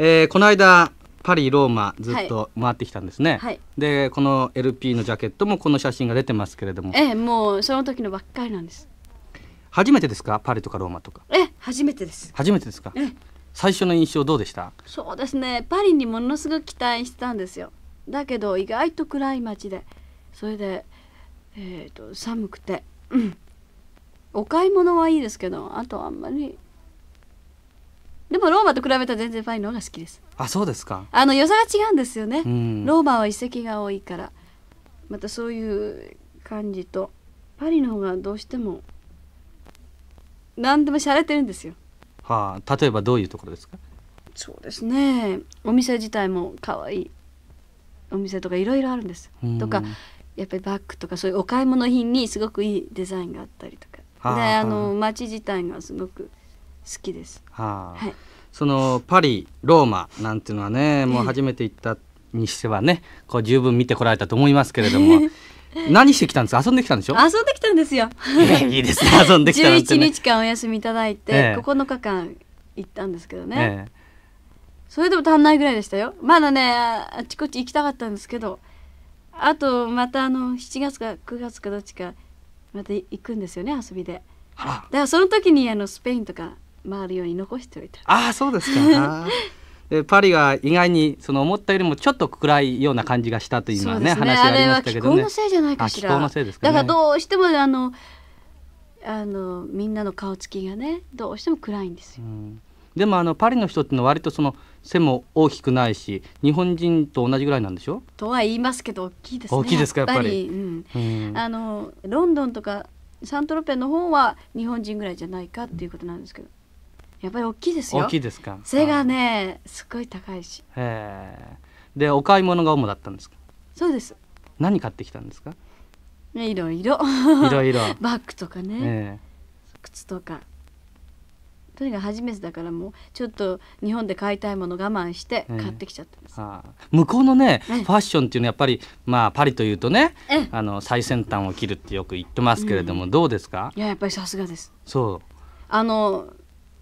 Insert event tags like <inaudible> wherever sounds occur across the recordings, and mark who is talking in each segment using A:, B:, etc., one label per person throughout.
A: えー、この間パリローマずっと回ってきたんですね、はい、でこの LP のジャケットもこの写真が出てますけれどもえ
B: えもうその時のばっかりなんです
A: 初めてですかパリとかローマとか
B: え初めてです
A: 初めてですか最初の印象どうでした
B: そうですねパリにものすごく期待してたんですよだけど意外と暗い街でそれでえっ、ー、と寒くて、うん、お買い物はいいですけどあとあんまりでもローマと比べたら全然ファインの方が好きです
A: あそうですかあ
B: の良さが違うんですよね、うん、ローマは遺跡が多いからまたそういう感じとパリの方がどうしても何でも洒落てるんですよ
A: はあ例えばどういうところで
B: すかそうですねお店自体も可愛いお店とかいろいろあるんです、うん、とかやっぱりバッグとかそういうお買い物品にすごくいいデザインがあったりとかであの街自体がすごく好きです。ははい、
A: そのパリローマなんていうのはねもう初めて行ったにしてはねこう十分見てこられたと思いますけれども。<laughs> 何してきたんですか遊んできたんでしょ遊ん
B: できたんですよいいですね遊んできたなんて、ね、11日間お休みいただいて、ええ、9日間行ったんですけどね、ええ、それでも足んないぐらいでしたよまだねあちこち行きたかったんですけどあとまたあの7月か9月かどっちかまた行くんですよね遊びでだからその時にあのスペインとか回るように残しておいた
A: ああそうですか <laughs> でパリが意外にその思ったよりもちょっと暗いような感じがしたという今ねね話がありましたけどね。あれは気候のせいじゃないかしら。気候のせいですか、ね、だから
B: どうしてもあのあのみんなの顔つきがねどうしても暗いんですよ。うん
A: でもあのパリの人ってのは割とその背も大きくないし日本人と同じぐらいなんでしょ
B: とは言いますけど大きいですね。大きいですかやっぱり。うん、あのロンドンとかサントロペの方は日本人ぐらいじゃないかっていうことなんですけどやっぱり大きいですよ大きいですか背がねすごい高いし
A: へえでお買い物が主だったんですかそうです何買ってきたんですか
B: ねいろいろいろいろ <laughs> バッグとかね、靴とかとにかく初めてだからもうちょっと日本で買いたいもの我慢して買ってきちゃったんで
A: す、えー、ああ向こうのね、えー、ファッションっていうのはやっぱり、まあ、パリというとね、えー、あの最先端を切るってよく言ってますけれども、うん、どうですか
B: いややっぱりさすがですそうあの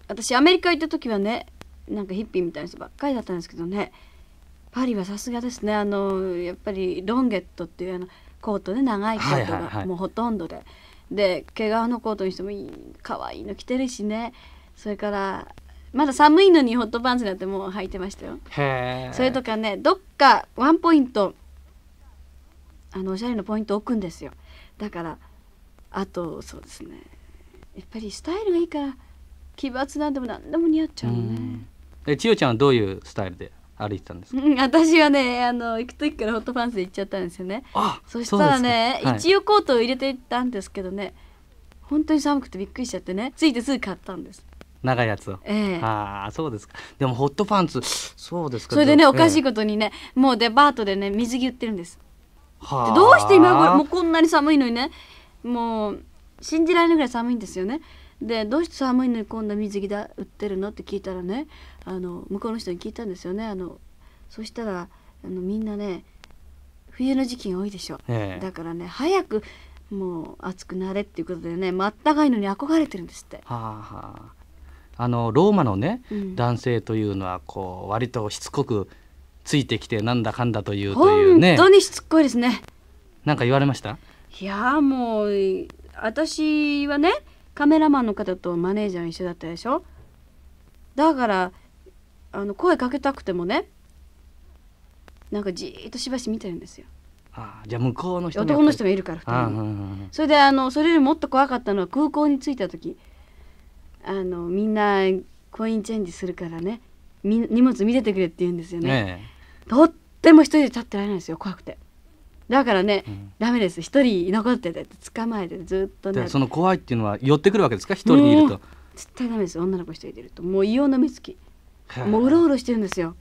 B: 私アメリカ行った時はねなんかヒッピーみたいな人ばっかりだったんですけどねパリはさすがですねあのやっぱりロンゲットっていうあのコートで長いコートがもうほとんどで、で毛皮のコートにしてもいい可愛いの着てるしねそれからまだ寒いのにホットパンツなんてもう履いてましたよそれとかねどっかワンポイントあのおしゃれのポイント置くんですよだからあとそうですねやっぱりスタイルがいいから奇抜なんでも何でも似合っちゃうのね。
A: え千代ちゃんはどういうスタイルで歩いてたんですか、
B: うん、私はねあの行く時からホットパンツで行っちゃったんですよねあそしたらね、はい、一応コートを入れていったんですけどね本当に寒くてびっくりしちゃってねついてすぐ買ったんです
A: 長いやつを、えー、ああそうですかでもホットパンツそうですかそれでね、おかしいこ
B: とにねもうデパートでね水着売ってるんです
A: はどうして今頃もう
B: こんなに寒いのにねもう信じられないぐらい寒いんですよねでどうして寒いのにこんな水着だ売ってるのって聞いたらねあの向こうの人に聞いたんですよねあのそしたらあのみんなね冬の時期が多いでしょ、ええ、だからね早くもう暑くなれっていうことでねまったかいのに憧れてるんですって。
A: はあはあ、あのローマのね、うん、男性というのはこう割としつこくついてきてなんだかんだというというね本当に
B: しつこいですね。
A: なんか言われました
B: いやもう私はねカメラマンの方とマネージャー一緒だったでしょだからあの声かけたくてもねなんかじっとしばし見てるんですよ
A: ああじゃあ向こうの人男の人がいるから2人、うん、そ
B: れであのそれよりもっと怖かったのは空港に着いた時あのみんなコインチェンジするからね荷物見ててくれって言うんですよね、ね、とっても一人で立ってられないんですよ怖くてだからね、うん、ダメです一人残ってて捕まえてずっとねその
A: 怖いっていうのは寄ってくるわけですか一人にいると
B: 絶対ダメです女の子一人でいるともう異様な目つきもううろうろしてるんですよ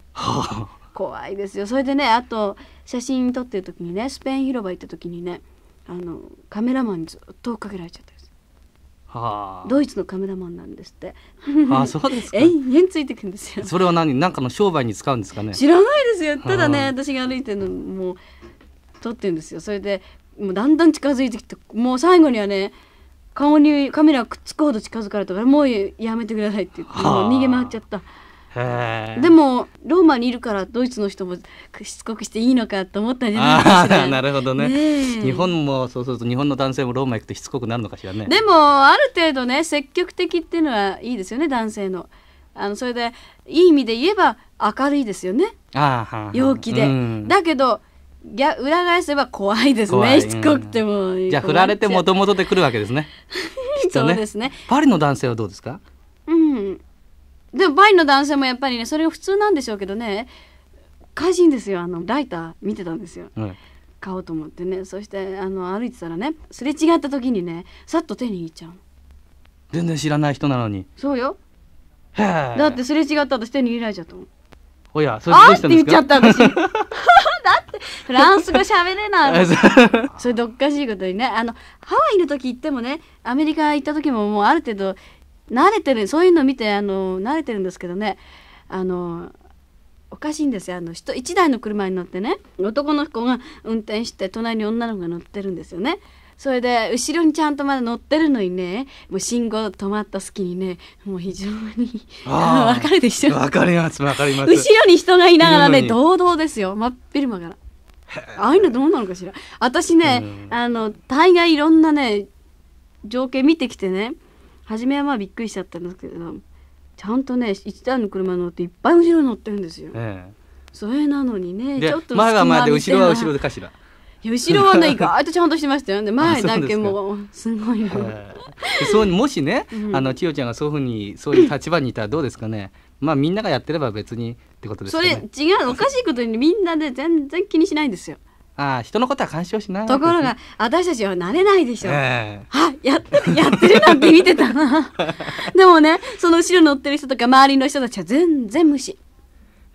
B: 怖いですよそれでねあと写真撮ってる時にねスペイン広場行った時にねあのカメラマンにずっと追っかけられちゃったんです
A: はあ、ドイ
B: ツのカメラマンなんですって。ああ、そうですか。<laughs> 延々ついてくんですよ。そ
A: れは何、なんかの商売に使うんですかね。知らないですよ。ただね、
B: 私が歩いてるのも撮ってるんですよそれでもうだんだん近づいてきてもう最後にはね顔にカメラくっつくほど近づかれたからもうやめてくださいって言ってもう逃げ回っちゃった。でもローマにいるからドイツの人もしつこくしていいのかと思ったんじゃないかしら <laughs> な
A: るほどね、ね、日本もそうすると日本の男性もローマ行くとしつこくなるのかしらねで
B: もある程度ね積極的っていうのはいいですよね男性のあのそれでいい意味で言えば明るいですよね
A: 陽気で、うん、だ
B: けどいや裏返せば怖いですねしつこくても、いん、じゃあ振られてもと
A: もとで来るわけですね
B: <laughs> そうですねパ
A: リの男性はどうですか
B: うんでもパリの男性もやっぱりねそれが普通なんでしょうけどね怪人ですよあのライター見てたんですよ、はい、買おうと思ってねそしてあの歩いてたらねすれ違った時にねさっと手に入っちゃう
A: 全然知らない人なのにそうよだって
B: すれ違ったと手に入れられちゃったもん
A: おやそれどうしたんですかあって言っちゃっ
B: た私 <laughs> フランス語喋れない <laughs> それどっかしいことにねあのハワイの時行ってもねアメリカ行った時ももうある程度慣れてるそういうの見てあの慣れてるんですけどねあのおかしいんですよあの人1台の車に乗ってね男の子が運転して隣に女の子が乗ってるんですよね。それで後ろにちゃんとまだ乗ってるのにねもう信号止まった隙にねもう非常に <laughs> 分かるでしょ分か
A: ります分かります後ろ
B: に人がいながらね堂々ですよ真っ昼間からああいうのどうなのかしら私ね、うん、あの大概いろんなね情景見てきてね初めはまあびっくりしちゃったんですけどちゃんとね一台の車乗っていっぱい後ろに乗ってるんですよ、ええ、それなのにねちょっと前は前で後ろは後ろでかしら後ろはね意外とちゃんとしてましたよね前だけもすごい
A: そうもしね、あの千代ちゃんがそういうふうにそういう立場にいたらどうですかね、まあみんながやってれば別にってことですね。
B: それ違うおかしいことにみんなで全然気にしないんですよ。ああ人のことは干渉しない、ところが私たちは慣れないでしょ、えー、はややってるなんて見てたな <laughs> でもねその後ろ乗ってる人とか周りの人たちは全然無視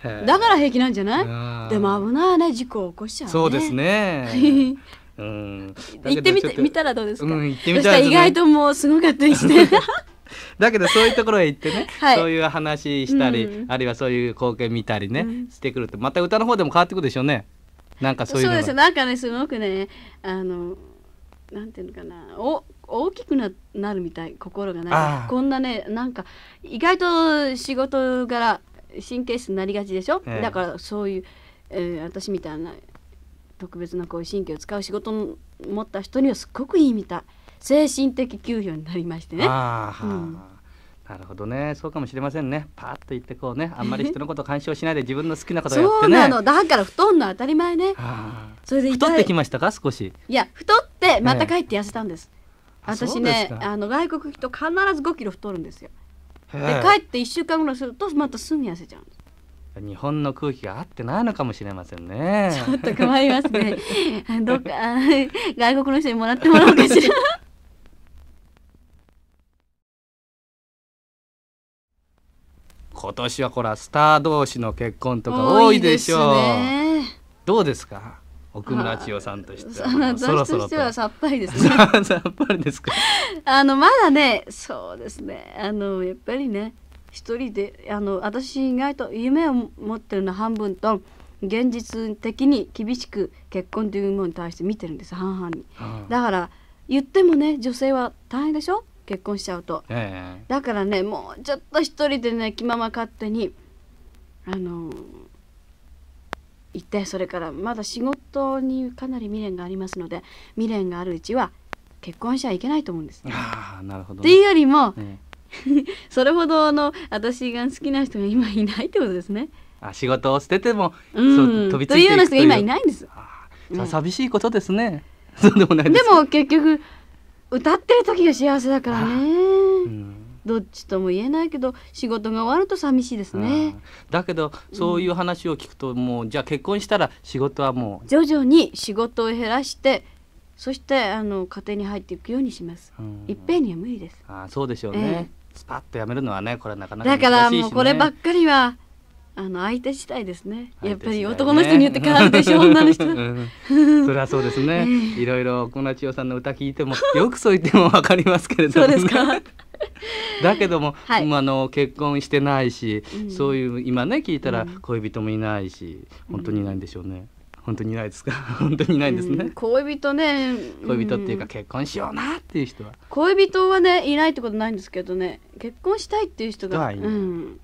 B: だから平気なんじゃないでも危ないね事故を起こしちゃう、ね、そうですね <laughs>
A: うん、行ってみてみたらどうですか、うん、行ってみたら、ね、意外と
B: もうすごかったですね。
A: だけどそういうところへ行ってね、<laughs> はい、そういう話したり、うん、あるいはそういう光景見たりね、うん、してくるとまた歌の方でも変わってくるでしょうねなんかそういうそうです
B: なんかねすごくねあのなんていうのかなお大きくななるみたい心がなこんなねなんか意外と仕事柄神経質になりがちでしょ、えだからそういう、えー、私みたいな特別なこう神経を使う仕事を持った人にはすっごくいいみたい。精神的給与になりましてね。あ
A: なるほどねそうかもしれませんねパーッと言ってこうねあんまり人のこと干渉しないで自分の好きなことをやってねそうなの
B: だから太んの当たり前ねあそれで太ってきま
A: したか少し
B: いや太ってまた帰って痩せたんです、ええ、私ねあの外国人必ず5キロ太るんですよで帰って1週間ぐらいするとまたすぐ痩せちゃうんです
A: 日本の空気が合ってないのかもしれませんねちょっと困りますね
B: <laughs> どうか外国の人にもらってもらおうかしら
A: 今年はこらスター同士の結婚とか多いでしょう。ね、どうですか奥村千代さんとしてはそろそろとさっぱりですね <laughs> さっぱりです
B: かあのまだねそうですねあのやっぱりね一人であの私意外と夢を持ってるの半分と現実的に厳しく結婚というものに対して見てるんです半々に、うん、だから言ってもね女性は大変でしょ結婚しちゃうと、えだからねもうちょっと一人でね気まま勝手にあの行ってそれからまだ仕事にかなり未練がありますので未練があるうちは結婚しちゃいけないと思うんです。あ
A: なるほど、ね、っていうよりも、え
B: <laughs> それほどの私が好きな人が今いないってことですね。
A: あ仕事を捨てても、うん、そう飛びついていくというような人が今いな
B: いんです。あ、
A: 寂しいことですね。う <laughs> で
B: も結局歌ってる時が幸せだからね、うん、どっちとも言えないけど仕事が終わると寂しいですね、
A: だけどそういう話を聞くと、もうじゃあ結婚したら仕事はもう
B: 徐々に仕事を減らしてそしてあの家庭に入っていくようにします、いっぺんには無理ですあ
A: そうでしょうね、えー、スパッとやめるのはねこれなかなか、ね、だからもうこればっ
B: かりはあの相手次第ですね。やっぱり男の人によって変わるでしょ、女の人うん。<laughs> そ
A: れはそうですね。えー、いろいろ小名千代さんの歌聞いてもよくそう言ってもわかりますけれども、ね、そうですか。<laughs> だけども、はい、あの結婚してないし、うん、そういう今ね聞いたら恋人もいないし、うん、本当にいないんでしょうね。本当にいないですか <laughs> 本当にいないんですね、うん、
B: 恋人ね、恋人っていうか
A: 結婚しようなっていう人は
B: 恋人はねいないってことないんですけどね結婚したいっていう人が、うん、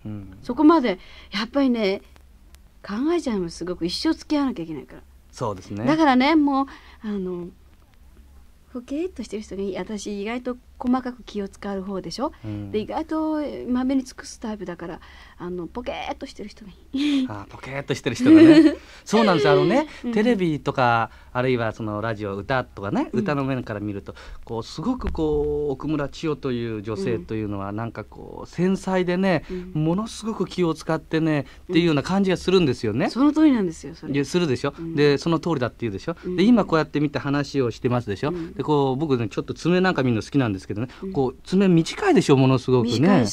B: そこまでやっぱりね考えちゃいますごく一生付き合わなきゃいけないから
A: そうですねだから
B: ねもうあのふけっとしてる人がいい私意外と細かく気を使う方でしょ、うん、で意外とまめに尽くすタイプだからあのポケーっとしてる人がい
A: いあポケーっとしてる人がね <laughs> そうなんですあのね、うん、テレビとかあるいはそのラジオ歌とかね、歌の面から見るとこうすごくこう奥村千代という女性というのはなんかこう繊細でね、ものすごく気を使ってねっていうような感じがするんですよね、その通りなんですよそれするでしょ、うでその通りだって言うでしょ、うで今こうやって見て話をしてますでしょ、うでこう僕ねちょっと爪なんか見るの好きなんですですけどね、うん、こう爪短いでしょものすごくね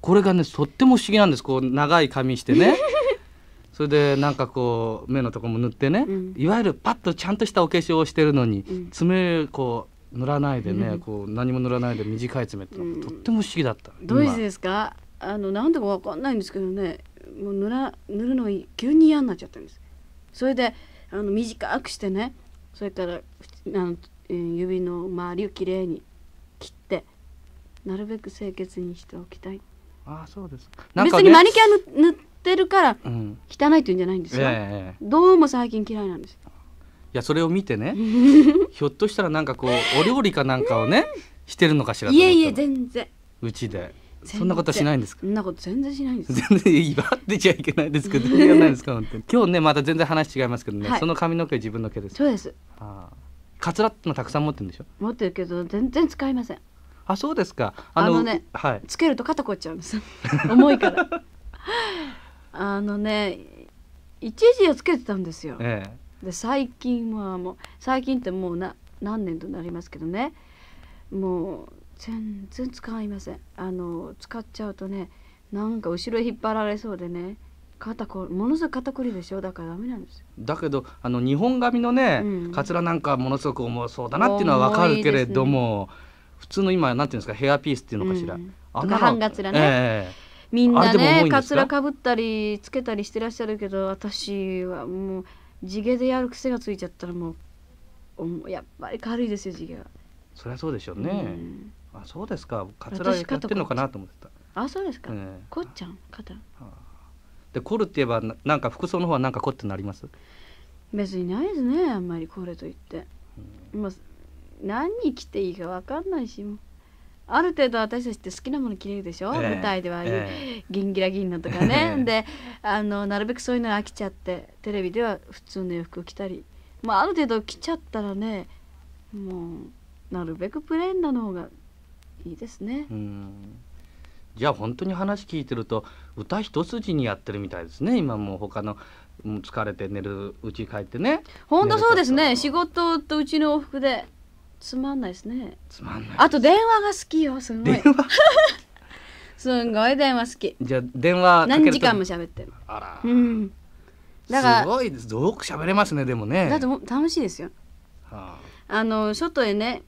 A: これがねとっても不思議なんですこう長い髪してね <laughs> それでなんかこう目のとこも塗ってね、うん、いわゆるパッとちゃんとしたお化粧をしてるのに、うん、爪こう塗らないでね、うん、こう何も塗らないで短い爪
B: ってのはとっても不思議だった、どういしてですかあの何んでかわかんないんですけどねもう塗ら塗るの急に嫌になっちゃったんですそれであの短くしてねそれからあの指の周りをきれいになるべく清潔にしておきたいあそうですか、ね、別にマニキュア塗ってるから汚いって言うんじゃないんですよ、うんえー、どうも最近嫌いなんですい
A: やそれを見てね <laughs> ひょっとしたらなんかこうお料理かなんかをね <laughs> してるのかしらいえい
B: え全然
A: うちでそんなことしないんです
B: そんなこと全然しないんです
A: 全然威張ってちゃいけないですけど全然ないですか今日ねまた全然話違いますけどね、はい、その髪の毛自分の毛ですそうですああカツラってのたくさん持ってるんでしょ
B: 持ってるけど全然使いませんあそう
A: ですかあのね、はい、つけ
B: ると肩凝っちゃうんです <laughs> 重いから <laughs> あのね一時はつけてたんですよ、ええ、で最近はもう最近ってもうな何年となりますけどねもう全然使いませんあの使っちゃうとねなんか後ろ引っ張られそうでね肩こものすごく肩こりでしょだからダメなんですよ
A: だけどあの日本髪のね、うん、かつらなんかものすごく重そうだなっていうのはわかるけれども、ね、普通の今なんていうんですかヘアピースっていうのかしら、うん、あんな半がね、えー、
B: みんなねかつらかぶったりつけたりしてらっしゃるけど私はもう地毛でやる癖がついちゃったらもうもやっぱり軽いですよ地毛は
A: そりゃそうでしょうね、うんあそうですか。カツラやってるのかなと思って
B: た。あそうですか。ね、こっちゃん肩。は
A: あ、でコルって言えばななんか服装の方はなんかコってなります。
B: 別にないですねあんまりコルと言って。うん、まあ何に着ていいか分かんないしもある程度私たちって好きなもの着れるでしょ、えー、舞台では、えー、ギンギラギンのとかね、<laughs> であのなるべくそういうの飽きちゃってテレビでは普通の洋服を着たり、まあ、ある程度着ちゃったらねもうなるべくプレーンなの方がいいですね。
A: じゃあ本当に話聞いてると歌一筋にやってるみたいですね今もう他の疲れて寝るうち帰ってね。本当そうですね
B: 仕事とうちの往復でつまんないですねつまんないあと電話が好きよすごい電話 <laughs> すごい電話好き
A: じゃあ電話何時間も喋ってるあら、
B: うん、だからすごいで
A: すよく喋れますねでもねだっ
B: て楽しいですよ、はあ、あの外へね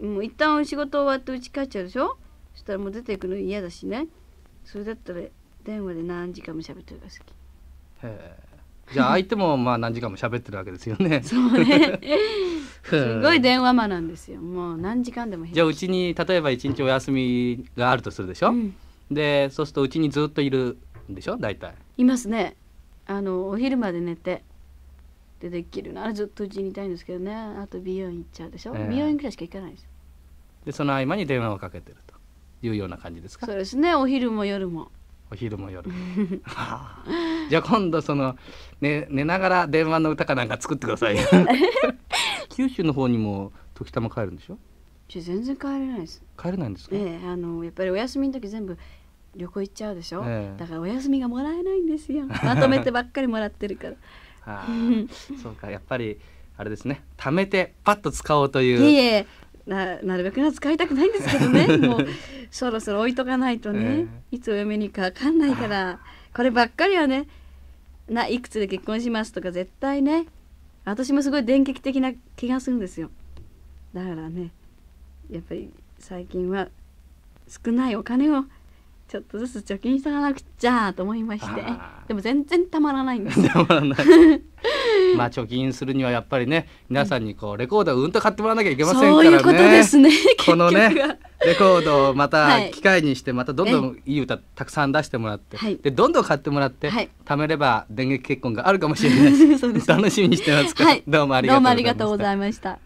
B: もう一旦お仕事終わって家帰っちゃうでしょそしたらもう出ていくの嫌だしねそれだったら電話で何時間も喋ってるが好きへ
A: えじゃあ相手もまあ何時間も喋ってるわけですよね。<laughs> そうね。
B: <laughs> すごい電話魔なんですよ。もう何時間でも。
A: じゃあうちに例えば一日お休みがあるとするでしょ。うん、で、そうするとうちにずっといるんでしょ。大体。
B: いますね。あのお昼まで寝て。でできるならずっとうちにいたいんですけどねあと美容院行っちゃうでしょ、えー、美容院くらいしか行かないです
A: でその合間に電話をかけてるというような感じですか
B: そうですねお昼も夜もお昼も夜 <laughs>
A: じゃあ今度その、ね、寝ながら電話の歌かなんか作ってください <laughs> 九州の方にも時たま帰るんでしょ
B: 全然帰れないです帰れないんですええあのやっぱりお休みの時全部旅行行っちゃうでしょ、ええ、だからお休みがもらえないんですよまとめてばっかりもらってるから
A: あそうかやっぱりあれですね貯めてパッと使おうというい
B: えななるべくな使いたくないんですけどね <laughs> もうそろそろ置いとかないとね、えー、いつお嫁に行くか分かんないからこればっかりはねないくつで結婚しますとか絶対ね私もすごい電撃的な気がするんですよだからねやっぱり最近は少ないお金をちょっとずつ貯金してかなくちゃと思いましてでも全然たまらないんですた
A: まらない <laughs> まあ貯金するにはやっぱりね皆さんにこうレコードをうんと買ってもらわなきゃいけませんからねそういうことですね <laughs> このねレコードをまた機会にしてまたどんどんいい歌たくさん出してもらって、はい、でどんどん買ってもらって、はい、貯めれば電撃結婚があるかもしれない <laughs> 楽しみにしてますから、はい、どうもありがとうご
B: ざいました。